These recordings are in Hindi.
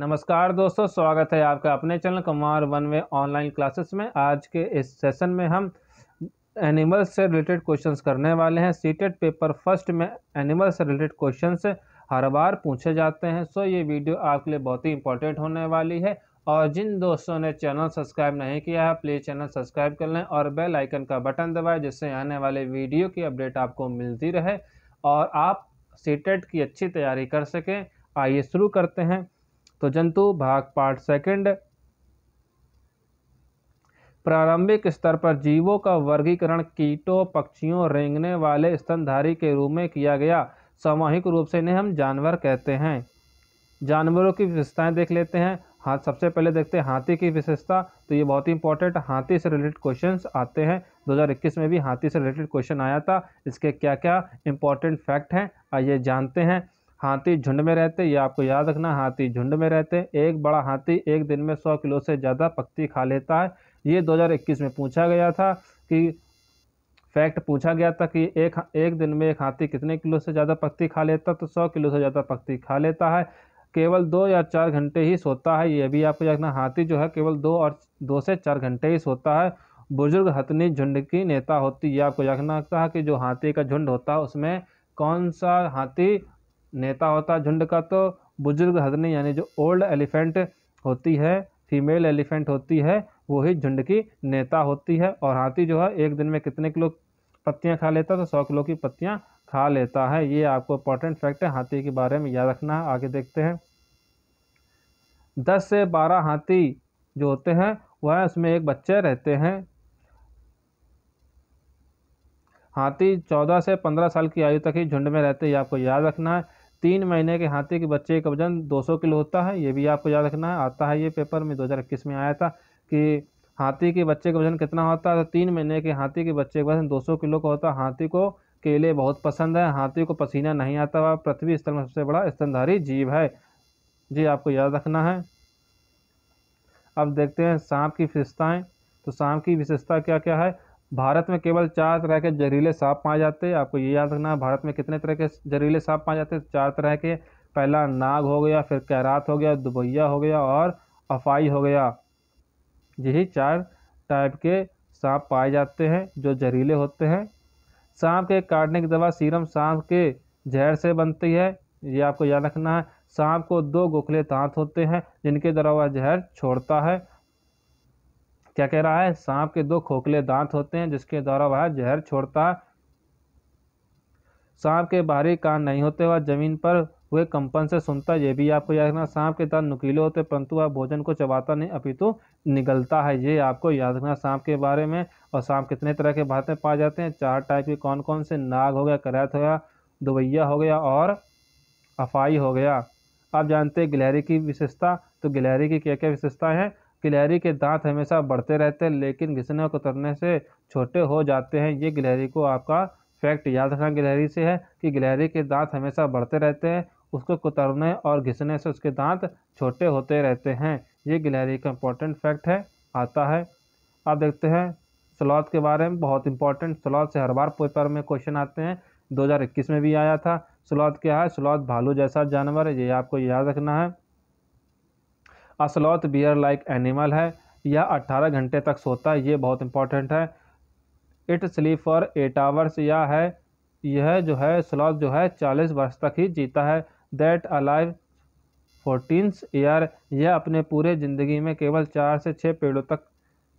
नमस्कार दोस्तों स्वागत है आपका अपने channel Kumar one way online classes में आज के इस सेशन में हम एनिमल्स से रिलेटेड क्वेश्चंस करने वाले हैं सीटेड पेपर फर्स्ट में एनिमल्स से रिलेटेड क्वेश्चंस हर बार पूछे जाते हैं सो ये वीडियो आपके लिए बहुत ही इंपॉर्टेंट होने वाली है और जिन दोस्तों ने चैनल सब्सक्राइब नहीं किया है प्लीज़ चैनल सब्सक्राइब कर लें और बेल आइकन का बटन दबाएं जिससे आने वाले वीडियो की अपडेट आपको मिलती रहे और आप सीटेट की अच्छी तैयारी कर सकें आइए शुरू करते हैं तो जंतु भाग पार्ट सेकंड प्रारंभिक स्तर पर जीवों का वर्गीकरण कीटों पक्षियों रेंगने वाले स्तनधारी के रूप में किया गया सामूहिक रूप से इन्हें हम जानवर कहते हैं जानवरों की विशेषताएं देख लेते हैं हाँ सबसे पहले देखते हैं हाथी की विशेषता तो ये बहुत ही इंपॉर्टेंट हाथी से रिलेटेड क्वेश्चंस आते हैं 2021 में भी हाथी से रिलेटेड क्वेश्चन आया था इसके क्या क्या इंपॉर्टेंट फैक्ट हैं आइए जानते हैं हाथी झुंड में रहते ये आपको याद रखना हाथी झुंड में रहते एक बड़ा हाथी एक दिन में सौ किलो से ज़्यादा पक्ति खा लेता है ये 2021 में पूछा गया था कि फैक्ट पूछा गया था कि एक एक दिन में एक हाथी कितने किलो से ज़्यादा पक्ति खा लेता तो सौ किलो से ज़्यादा पक्ति खा लेता है केवल दो या चार घंटे ही सोता है ये भी आपको देखना हाथी जो है केवल दो और दो से चार घंटे ही सोता है बुजुर्ग हथनी झुंड की नेता होती है आपको देखना है कि जो हाथी का झुंड होता है उसमें कौन सा हाथी नेता होता झुंड का तो बुजुर्ग हदनी यानी जो ओल्ड एलिफेंट होती है फीमेल एलिफेंट होती है वही झुंड की नेता होती है और हाथी जो है एक दिन में कितने किलो पत्तियाँ खा लेता है तो सौ किलो की पत्तियाँ खा लेता है ये आपको इंपॉर्टेंट फैक्ट है हाथी के बारे में याद रखना है आगे देखते हैं दस से बारह हाथी जो होते हैं वह उसमें एक बच्चे रहते हैं हाथी चौदह से पंद्रह साल की आयु तक ही झुंड में रहते हैं ये आपको याद रखना है तीन महीने के हाथी के बच्चे का वजन 200 किलो होता है ये भी आपको याद रखना है आता है ये पेपर में 2021 में आया था कि हाथी के बच्चे का वजन कितना होता है तो तीन महीने के हाथी के बच्चे का वजन 200 किलो का होता है हाथी को केले बहुत पसंद है हाथी को पसीना नहीं आता वह पृथ्वी स्थल में सबसे बड़ा स्तनधारी जीव है जी आपको याद रखना है अब देखते हैं सांप की विशेषताएँ तो सांप की विशेषता क्या क्या है भारत में केवल चार तरह के जहरीले सांप पाए जाते हैं आपको ये याद रखना है भारत में कितने तरह के जहरीले सांप पाए जाते हैं चार तरह के पहला नाग हो गया फिर कैरात हो गया दुबैया हो गया और अफाई हो गया यही चार टाइप के सांप पाए जाते हैं जो जहरीले होते हैं सांप के काटने की दवा सीरम सांप के जहर से बनती है ये आपको याद रखना है सांप को दो गोखले दांत होते हैं जिनके द्वारा वह जहर छोड़ता है क्या कह रहा है सांप के दो खोखले दांत होते हैं जिसके द्वारा वह जहर छोड़ता सांप के बाहरी कान नहीं होते वह जमीन पर हुए कंपन से सुनता है ये भी आपको याद रखना सांप के दांत नुकीले होते परंतु वह भोजन को चबाता नहीं अपितु निगलता है ये आपको याद रखना सांप के बारे में और सांप कितने तरह के भारत में पाए जाते हैं चार टाइप के कौन कौन से नाग हो गया करैत हो गया दुबैया हो गया और अफाई हो गया आप जानते हैं गिलहरी की विशेषता तो गिलहरी की क्या क्या विशेषता है गिलहरी के दांत हमेशा बढ़ते रहते हैं लेकिन घिसने कतरने से छोटे हो जाते हैं ये गिलहरी को आपका फैक्ट याद रखना गिलहरी से है कि गिलहरी के दांत हमेशा बढ़ते रहते हैं उसको कुतरने और घिसने से उसके दांत छोटे होते रहते हैं ये गिलहरी का इंपॉर्टेंट फैक्ट है आता है आप देखते हैं स्लॉथ के बारे में बहुत इंपॉर्टेंट स्लॉथ से हर बार पेपर में क्वेश्चन आते हैं 2021 में भी आया था स्लॉथ क्या है स्लॉथ भालू जैसा जानवर है ये आपको याद रखना है असलौत बियर लाइक एनिमल है यह 18 घंटे तक सोता है ये बहुत इंपॉर्टेंट है it sleep for eight hours या है यह जो है स्लॉथ जो है 40 वर्ष तक ही जीता है दैट अलाइव फोर्टीन्स ईयर यह अपने पूरे ज़िंदगी में केवल चार से छः पेड़ों तक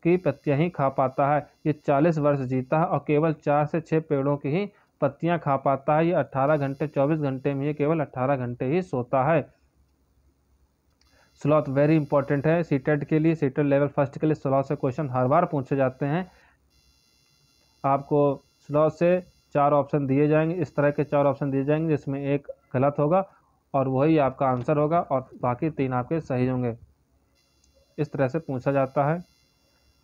की पत्तियां ही खा पाता है ये 40 वर्ष जीता है और केवल चार से छः पेड़ों की ही पत्तियां खा पाता है ये 18 घंटे 24 घंटे में ये केवल 18 घंटे ही सोता है स्लॉथ वेरी इंपॉर्टेंट है सीटेट के लिए सीटेट लेवल फर्स्ट के लिए स्लॉथ से क्वेश्चन हर बार पूछे जाते हैं आपको स्लॉथ से चार ऑप्शन दिए जाएंगे इस तरह के चार ऑप्शन दिए जाएंगे जिसमें एक गलत होगा और वही आपका आंसर होगा और बाकी तीन आपके सही होंगे इस तरह से पूछा जाता है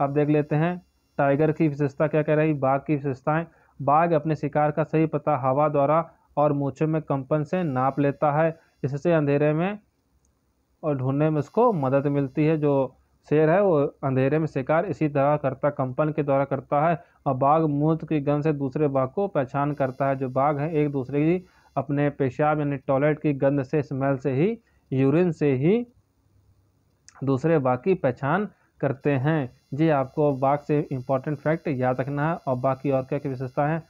अब देख लेते हैं टाइगर की विशेषता क्या कह रही बाघ की विशेषताएं बाघ अपने शिकार का सही पता हवा द्वारा और मूछों में कंपन से नाप लेता है इससे अंधेरे में और ढूंढने में उसको मदद मिलती है जो शेर है वो अंधेरे में शिकार इसी तरह करता कंपन के द्वारा करता है और बाघ मूत की गंध से दूसरे बाघ को पहचान करता है जो बाघ है एक दूसरे की अपने पेशाब यानी टॉयलेट की गंध से स्मेल से ही यूरिन से ही दूसरे बाघ की पहचान करते हैं जी आपको बाघ से इंपॉर्टेंट फैक्ट याद रखना है और बाकी और क्या क्या विशेषता है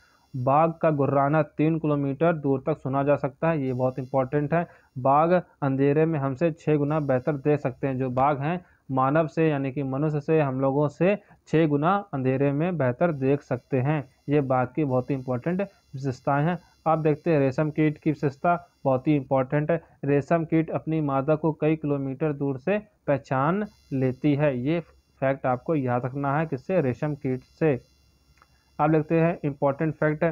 बाघ का गुर्राना तीन किलोमीटर दूर तक सुना जा सकता है ये बहुत इंपॉर्टेंट है बाघ अंधेरे में हमसे छः गुना बेहतर देख सकते हैं जो बाघ हैं मानव से यानी कि मनुष्य से हम लोगों से छः गुना अंधेरे में बेहतर देख सकते हैं ये बाघ की बहुत ही इंपॉर्टेंट विशेषताएँ हैं आप देखते हैं रेशम कीट की विशेषता बहुत ही इंपॉर्टेंट है रेशम कीट अपनी मादा को कई किलोमीटर दूर से पहचान लेती है ये फैक्ट आपको याद रखना है किससे रेशम कीट से आप लिखते हैं इंपॉर्टेंट फैक्ट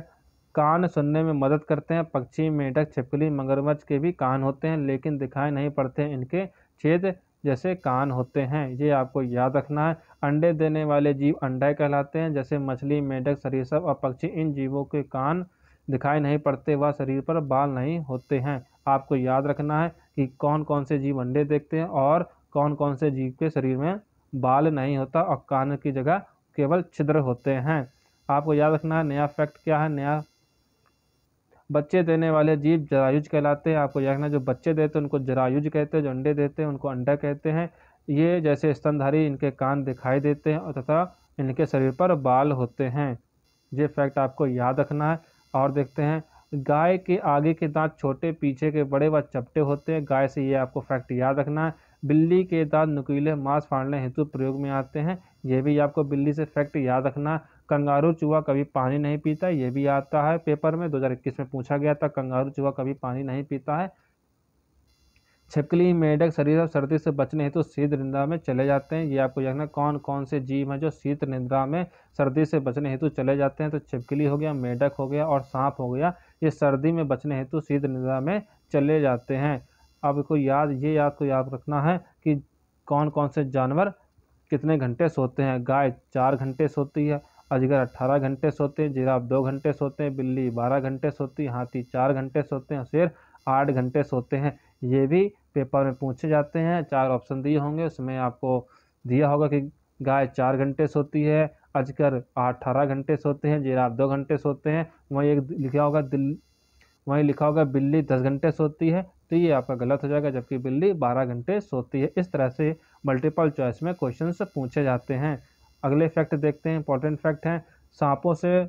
कान सुनने में मदद करते हैं पक्षी मेढक छिपकली मगरमच्छ के भी कान होते हैं लेकिन दिखाई नहीं पड़ते इनके छेद जैसे कान होते हैं ये आपको याद रखना है अंडे देने वाले जीव अंडाए कहलाते हैं जैसे मछली मेढक सब और पक्षी इन जीवों के कान दिखाई नहीं पड़ते व शरीर पर बाल नहीं होते हैं आपको याद रखना है कि कौन कौन से जीव अंडे देखते हैं और कौन कौन से जीव के शरीर में बाल नहीं होता और कान की जगह केवल छिद्र होते हैं आपको याद रखना है नया फैक्ट क्या है नया बच्चे देने वाले जीव जरायुज कहलाते हैं आपको याद रखना जो बच्चे देते हैं उनको जरायुज कहते हैं जो अंडे देते हैं उनको अंडा कहते हैं ये जैसे स्तनधारी इनके कान दिखाई देते हैं तथा इनके शरीर पर बाल होते हैं ये फैक्ट आपको याद रखना है और देखते हैं गाय के आगे के दांत छोटे पीछे के बड़े व चपटे होते हैं गाय से ये आपको फैक्ट याद रखना है बिल्ली के दांत नुकीले मांस फाड़ने हेतु प्रयोग में आते हैं ये भी आपको बिल्ली से फैक्ट याद रखना है कंगारू चूहा कभी पानी नहीं पीता ये भी आता है पेपर में 2021 में पूछा गया था कंगारू चूहा कभी पानी नहीं पीता है छिपकली मेढक शरीर और सर्दी से बचने हेतु तो शीत निंद्रा में चले जाते हैं ये आपको देखना कौन कौन से जीव हैं जो शीत निंद्रा में सर्दी से बचने हेतु तो चले जाते हैं तो छिपकली हो गया मेढक हो गया और सांप हो गया ये सर्दी में बचने हेतु तो शीत निंद्रा में चले जाते हैं आपको याद ये याद को याद रखना है कि कौन कौन से जानवर कितने घंटे सोते हैं गाय चार घंटे सोती है अजगर 18 घंटे सोते हैं जिराफ 2 घंटे सोते हैं बिल्ली 12 घंटे सोती है हाथी 4 घंटे सोते हैं शेर 8 घंटे सोते हैं ये भी पेपर में पूछे जाते हैं चार ऑप्शन दिए होंगे उसमें आपको दिया होगा कि गाय चार घंटे सोती है अजगर अठारह घंटे सोते हैं जिराफ दो घंटे सोते हैं वहीं एक लिखा होगा दिल वहीं लिखा होगा बिल्ली दस घंटे सोती है तो ये आपका गलत हो जाएगा जबकि बिल्ली बारह घंटे सोती है इस तरह से मल्टीपल चॉइस में क्वेश्चन पूछे जाते हैं अगले फैक्ट देखते हैं इंपॉर्टेंट फैक्ट हैं सांपों से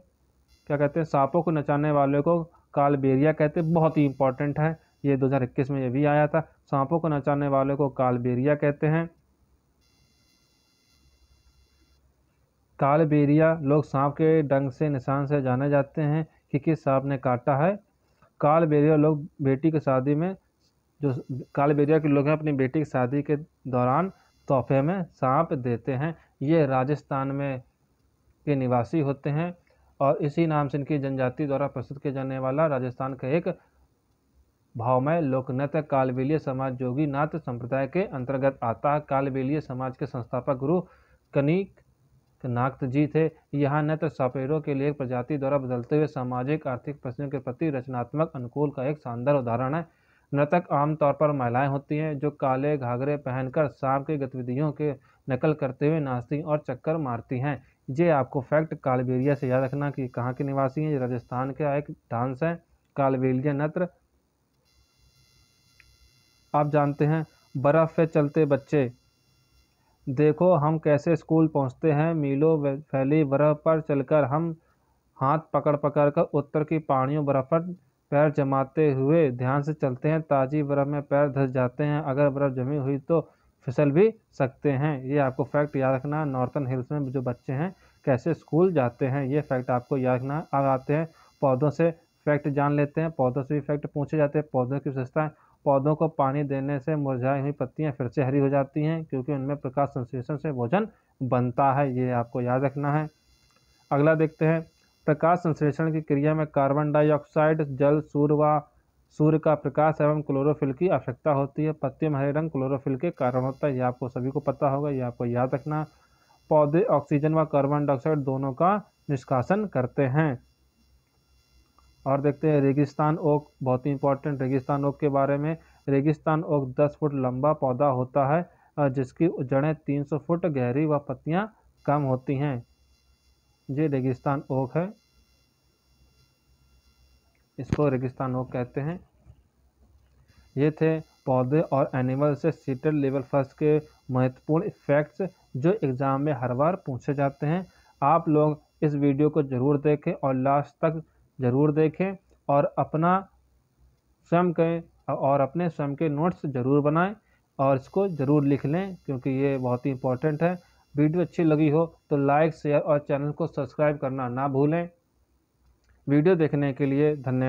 क्या कहते हैं सांपों को नचाने वाले को कालबेरिया कहते हैं बहुत ही इंपॉर्टेंट है ये 2021 में ये भी आया था सांपों को नचाने वाले को कालबेरिया कहते हैं कालबेरिया लोग सांप के डंग से निशान से जाने जाते हैं कि किस सांप ने काटा है कालबेरिया लोग बेटी की शादी में जो कालबेरिया के लोग हैं अपनी बेटी की शादी के दौरान तोहफे में सांप देते हैं ये राजस्थान में के निवासी होते हैं और इसी नाम से इनकी जनजाति द्वारा प्रस्तुत किया जाने वाला राजस्थान का एक भावमय लोकनृत्य कालबेलीय समाज जोगी नाथ संप्रदाय के अंतर्गत आता है कालबेलीय समाज के संस्थापक गुरु कनिक नाक्त जी थे यहाँ नृत्य सापेरों के लिए प्रजाति द्वारा बदलते हुए सामाजिक आर्थिक प्रश्नों के प्रति रचनात्मक अनुकूल का एक शानदार उदाहरण है नृतक आमतौर पर महिलाएं होती हैं जो काले घाघरे पहनकर शाम की गतिविधियों के नकल करते हुए नाचती और चक्कर मारती हैं ये आपको फैक्ट कालबेलिया से याद रखना कि कहाँ के निवासी हैं ये राजस्थान का एक डांस है कालबेलिया नृत्य आप जानते हैं बर्फ़ पे चलते बच्चे देखो हम कैसे स्कूल पहुँचते हैं मीलों फैली बर्फ़ पर चलकर हम हाथ पकड़ पकड़ कर उत्तर की पहाड़ियों बर्फ़ पर पैर जमाते हुए ध्यान से चलते हैं ताज़ी बर्फ़ में पैर धस जाते हैं अगर बर्फ़ जमी हुई तो फिसल भी सकते हैं ये आपको फैक्ट याद रखना है नॉर्थन हिल्स में जो बच्चे हैं कैसे स्कूल जाते हैं ये फैक्ट आपको याद रखना अब आते हैं पौधों से फैक्ट जान लेते हैं पौधों से भी फैक्ट पूछे जाते हैं पौधों की विशेषताएँ पौधों को पानी देने से मुरझाई हुई पत्तियाँ फिर से हरी हो जाती हैं क्योंकि उनमें प्रकाश संश्लेषण से भोजन बनता है ये आपको याद रखना है अगला देखते हैं प्रकाश संश्लेषण की क्रिया में कार्बन डाइऑक्साइड जल सूर्य व सूर्य का प्रकाश एवं क्लोरोफिल की आवश्यकता होती है पत्तियों में हरे रंग क्लोरोफिल के कारण होता है यह आपको सभी को पता होगा यह आपको याद रखना पौधे ऑक्सीजन व कार्बन डाइऑक्साइड दोनों का निष्कासन करते हैं और देखते हैं रेगिस्तान ओक बहुत ही इंपॉर्टेंट रेगिस्तान ओक के बारे में रेगिस्तान ओक दस फुट लंबा पौधा होता है जिसकी जड़ें सौ फुट गहरी व पत्तियाँ कम होती हैं ये रेगिस्तान ओक है इसको रेगिस्तान ओक कहते हैं ये थे पौधे और एनिमल से सीटेड लेवल फर्स्ट के महत्वपूर्ण इफेक्ट्स जो एग्ज़ाम में हर बार पूछे जाते हैं आप लोग इस वीडियो को ज़रूर देखें और लास्ट तक ज़रूर देखें और अपना स्वयं के और अपने स्वयं के नोट्स ज़रूर बनाएं और इसको ज़रूर लिख लें क्योंकि ये बहुत ही इम्पोर्टेंट है वीडियो अच्छी लगी हो तो लाइक शेयर और चैनल को सब्सक्राइब करना ना भूलें वीडियो देखने के लिए धन्यवाद